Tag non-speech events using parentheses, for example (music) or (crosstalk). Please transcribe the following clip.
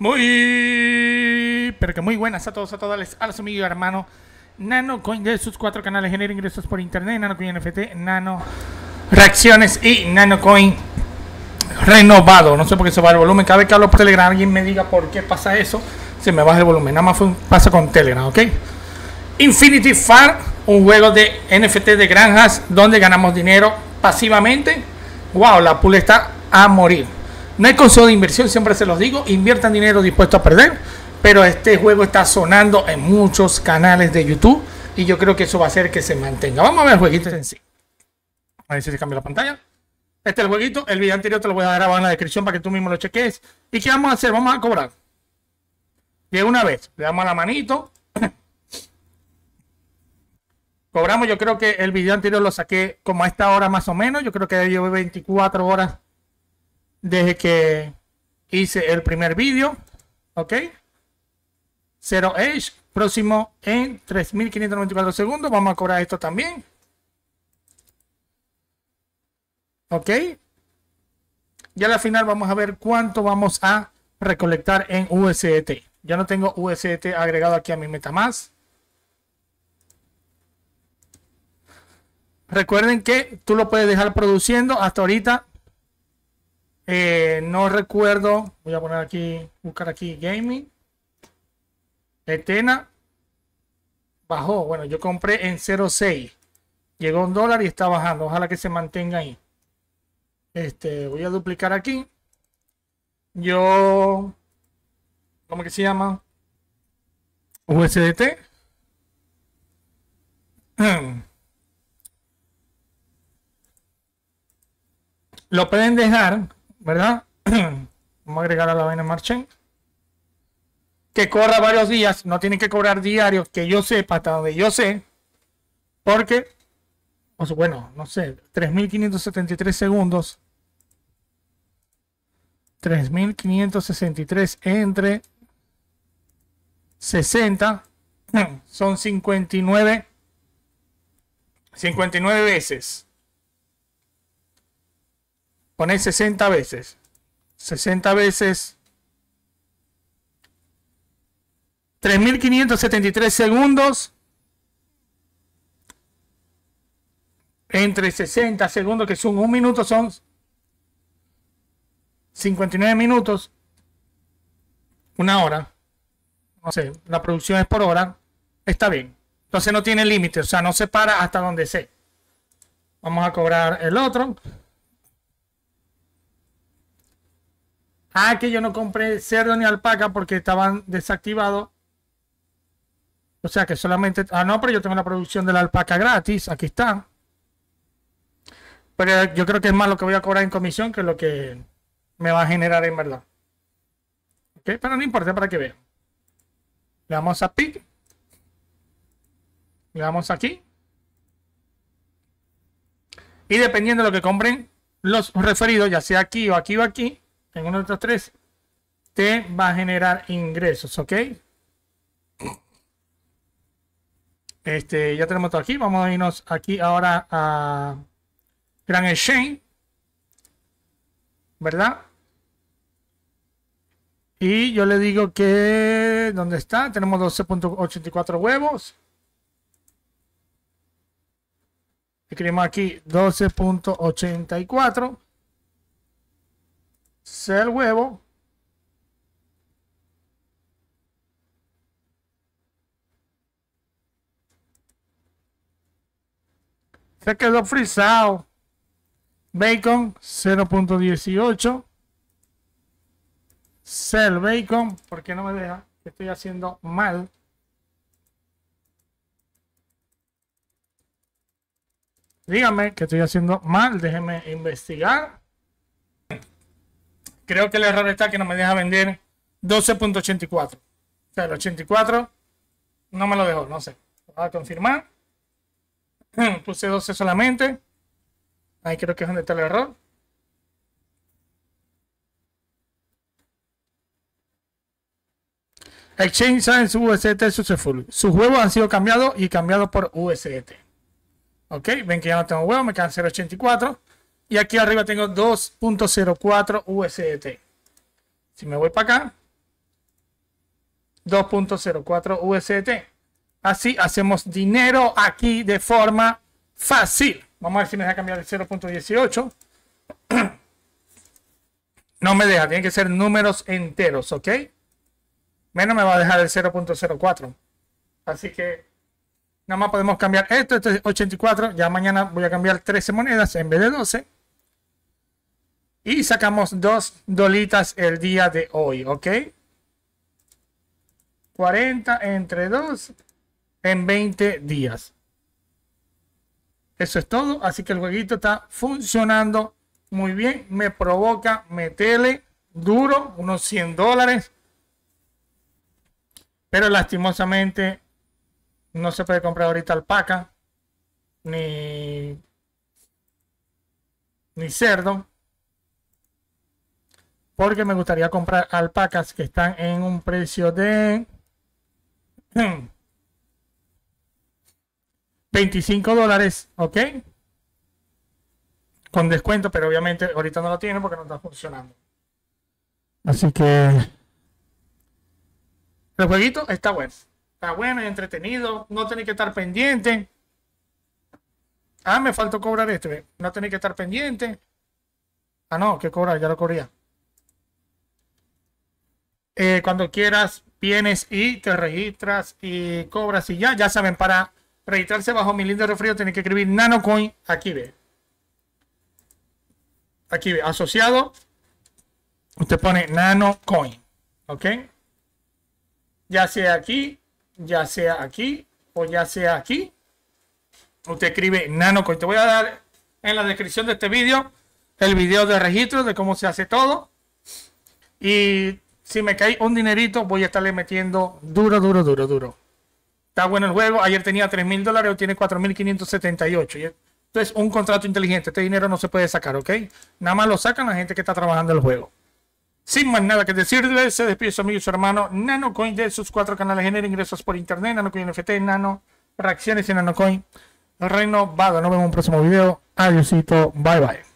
Muy, pero que muy buenas a todos, a todas, a los amigos y hermanos. NanoCoin de sus cuatro canales genera ingresos por internet, NanoCoin NFT, Nano Reacciones y NanoCoin renovado. No sé por qué se va el volumen. Cada vez que hablo por Telegram, alguien me diga por qué pasa eso. Se me baja el volumen. Nada más pasa con Telegram, ¿ok? Infinity Far un juego de NFT de granjas donde ganamos dinero pasivamente. Wow, la pool está a morir. No hay consejo de inversión, siempre se los digo, inviertan dinero dispuesto a perder, pero este juego está sonando en muchos canales de YouTube y yo creo que eso va a hacer que se mantenga. Vamos a ver el jueguito en sí. A ver si se cambia la pantalla. Este es el jueguito, el video anterior te lo voy a dar abajo en la descripción para que tú mismo lo cheques. ¿Y qué vamos a hacer? Vamos a cobrar. De una vez, le damos la manito. (clears throat) Cobramos, yo creo que el video anterior lo saqué como a esta hora más o menos. Yo creo que llevo 24 horas desde que hice el primer vídeo. Ok. 0 Edge, próximo en 3594 segundos. Vamos a cobrar esto también. Ok. Y a la final vamos a ver cuánto vamos a recolectar en USDT. Ya no tengo USDT agregado aquí a mi meta más. Recuerden que tú lo puedes dejar produciendo hasta ahorita eh, no recuerdo, voy a poner aquí, buscar aquí gaming. Etena bajó. Bueno, yo compré en 0.6. Llegó un dólar y está bajando. Ojalá que se mantenga ahí. Este, voy a duplicar aquí. Yo, ¿cómo que se llama? USDT. (clears throat) Lo pueden dejar ¿verdad? (clears throat) Vamos a agregar a la vaina Marchen. Que corra varios días, no tienen que cobrar diario que yo sepa, hasta donde yo sé, porque, bueno, no sé, 3.573 segundos. 3.563 entre 60 (clears throat) son 59 59 veces Poné 60 veces. 60 veces. 3.573 segundos. Entre 60 segundos, que son un minuto, son 59 minutos. Una hora. No sé, la producción es por hora. Está bien. Entonces no tiene límite, o sea, no se para hasta donde sea. Vamos a cobrar el otro. Ah, que yo no compré cerdo ni alpaca porque estaban desactivados. O sea que solamente... Ah, no, pero yo tengo la producción de la alpaca gratis. Aquí está. Pero yo creo que es más lo que voy a cobrar en comisión que lo que me va a generar en verdad. ¿Ok? Pero no importa para que vean. Le damos a pic. Le damos aquí. Y dependiendo de lo que compren los referidos, ya sea aquí o aquí o aquí, uno de estos tres te va a generar ingresos, ¿ok? Este, ya tenemos todo aquí. Vamos a irnos aquí ahora a Gran Exchange. ¿Verdad? Y yo le digo que... ¿Dónde está? Tenemos 12.84 huevos. Escribimos aquí 12.84. Sell huevo. Se quedó frisado. Bacon 0.18. Cell bacon. ¿Por qué no me deja? Estoy haciendo mal. Dígame que estoy haciendo mal. Déjeme investigar. Creo que el error está que no me deja vender 12.84. O sea, el 84 no me lo dejó, no sé. Voy a confirmar. (clears throat) Puse 12 solamente. Ahí creo que es donde está el error. Exchange Science USDT Successful. Sus huevos han sido cambiados y cambiados por USDT. Ok, ven que ya no tengo huevos, me quedan 0.84. Y aquí arriba tengo 2.04 USDT. Si me voy para acá, 2.04 USDT. Así hacemos dinero aquí de forma fácil. Vamos a ver si me deja cambiar el 0.18. (clears throat) No me deja, tienen que ser números enteros, ¿ok? Menos me va a dejar el 0.04. Así que nada más podemos cambiar esto, este es 84. Ya mañana voy a cambiar 13 monedas en vez de 12. Y sacamos dos dolitas el día de hoy, ¿ok? 40 entre 2 en 20 días. Eso es todo. Así que el jueguito está funcionando muy bien. Me provoca meterle duro, unos 100 dólares. Pero lastimosamente no se puede comprar ahorita alpaca ni, ni cerdo porque me gustaría comprar alpacas que están en un precio de 25 (clears throat) dólares, ¿ok? Con descuento, pero obviamente ahorita no lo tiene porque no está funcionando. Así que el jueguito está bueno. Está bueno, es entretenido, no tenéis que estar pendiente. Ah, me faltó cobrar este, no tenéis que estar pendiente. Ah, no, que cobrar, ya lo corría eh, cuando quieras vienes y te registras y cobras y ya, ya saben, para registrarse bajo mi link de refrío tienen que escribir nano coin aquí ve. Aquí ve, asociado, usted pone nano coin ¿ok? Ya sea aquí, ya sea aquí o ya sea aquí, usted escribe nano nanocoin. Te voy a dar en la descripción de este vídeo el vídeo de registro de cómo se hace todo. Y si me cae un dinerito, voy a estarle metiendo duro, duro, duro, duro. Está bueno el juego. Ayer tenía 3 mil dólares, hoy tiene 4.578. Entonces, un contrato inteligente. Este dinero no se puede sacar, ¿ok? Nada más lo sacan la gente que está trabajando el juego. Sin más nada que decirles, se despide su amigo y su hermano NanoCoin de sus cuatro canales. Genera ingresos por internet, NanoCoin NFT, Nano, reacciones en NanoCoin. Renovado. Nos vemos en un próximo video. Adiósito. Bye, bye.